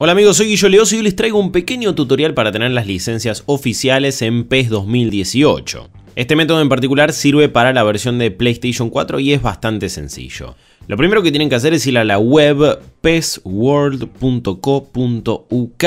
Hola amigos, soy Guillo Leoso y hoy les traigo un pequeño tutorial para tener las licencias oficiales en PES 2018. Este método en particular sirve para la versión de PlayStation 4 y es bastante sencillo. Lo primero que tienen que hacer es ir a la web pesworld.co.uk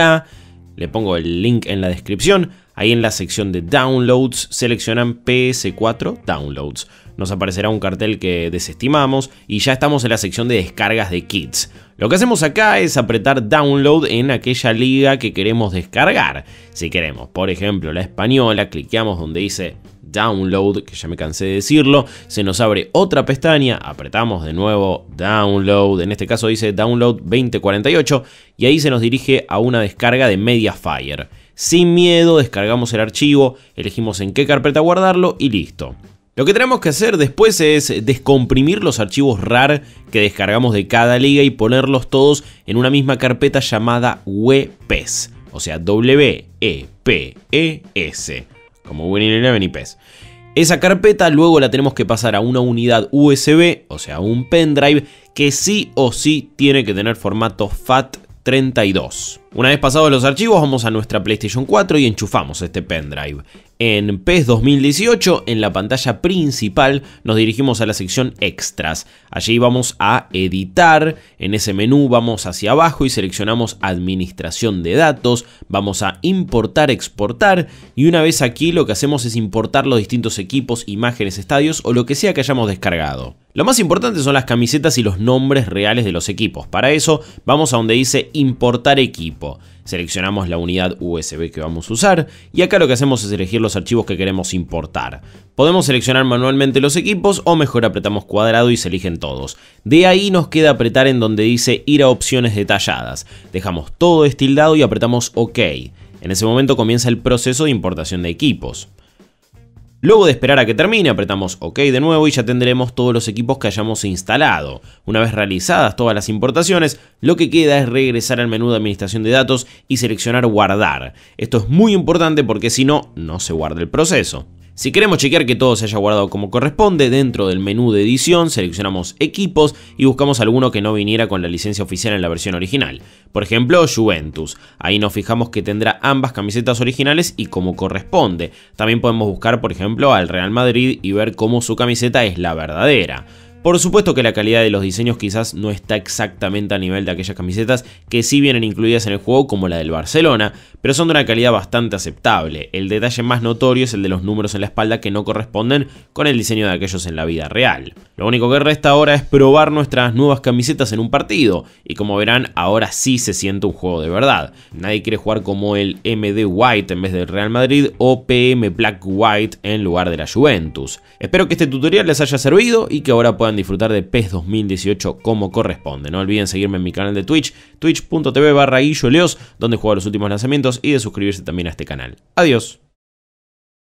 le pongo el link en la descripción. Ahí en la sección de Downloads seleccionan PS4 Downloads. Nos aparecerá un cartel que desestimamos y ya estamos en la sección de descargas de kits. Lo que hacemos acá es apretar download en aquella liga que queremos descargar. Si queremos, por ejemplo, la española, cliqueamos donde dice Download, que ya me cansé de decirlo. Se nos abre otra pestaña, apretamos de nuevo Download, en este caso dice Download 2048 y ahí se nos dirige a una descarga de Mediafire. Sin miedo, descargamos el archivo, elegimos en qué carpeta guardarlo y listo. Lo que tenemos que hacer después es descomprimir los archivos RAR que descargamos de cada liga y ponerlos todos en una misma carpeta llamada WEPES, o sea, W-E-P-E-S como Esa carpeta luego la tenemos que pasar a una unidad USB, o sea, un pendrive, que sí o sí tiene que tener formato FAT32. Una vez pasados los archivos vamos a nuestra PlayStation 4 y enchufamos este pendrive. En PES 2018, en la pantalla principal, nos dirigimos a la sección Extras. Allí vamos a Editar, en ese menú vamos hacia abajo y seleccionamos Administración de datos, vamos a Importar, Exportar y una vez aquí lo que hacemos es importar los distintos equipos, imágenes, estadios o lo que sea que hayamos descargado. Lo más importante son las camisetas y los nombres reales de los equipos. Para eso vamos a donde dice Importar equipo Seleccionamos la unidad USB que vamos a usar y acá lo que hacemos es elegir los archivos que queremos importar. Podemos seleccionar manualmente los equipos o mejor apretamos cuadrado y se eligen todos. De ahí nos queda apretar en donde dice ir a opciones detalladas. Dejamos todo estildado y apretamos OK. En ese momento comienza el proceso de importación de equipos. Luego de esperar a que termine, apretamos OK de nuevo y ya tendremos todos los equipos que hayamos instalado. Una vez realizadas todas las importaciones, lo que queda es regresar al menú de administración de datos y seleccionar guardar. Esto es muy importante porque si no, no se guarda el proceso. Si queremos chequear que todo se haya guardado como corresponde, dentro del menú de edición seleccionamos equipos y buscamos alguno que no viniera con la licencia oficial en la versión original. Por ejemplo, Juventus. Ahí nos fijamos que tendrá ambas camisetas originales y como corresponde. También podemos buscar, por ejemplo, al Real Madrid y ver cómo su camiseta es la verdadera. Por supuesto que la calidad de los diseños quizás no está exactamente a nivel de aquellas camisetas que sí vienen incluidas en el juego como la del Barcelona, pero son de una calidad bastante aceptable. El detalle más notorio es el de los números en la espalda que no corresponden con el diseño de aquellos en la vida real. Lo único que resta ahora es probar nuestras nuevas camisetas en un partido, y como verán ahora sí se siente un juego de verdad. Nadie quiere jugar como el MD White en vez del Real Madrid o PM Black White en lugar de la Juventus. Espero que este tutorial les haya servido y que ahora puedan disfrutar de PES 2018 como corresponde. No olviden seguirme en mi canal de Twitch, twitch.tv barra donde juego los últimos lanzamientos y de suscribirse también a este canal. Adiós.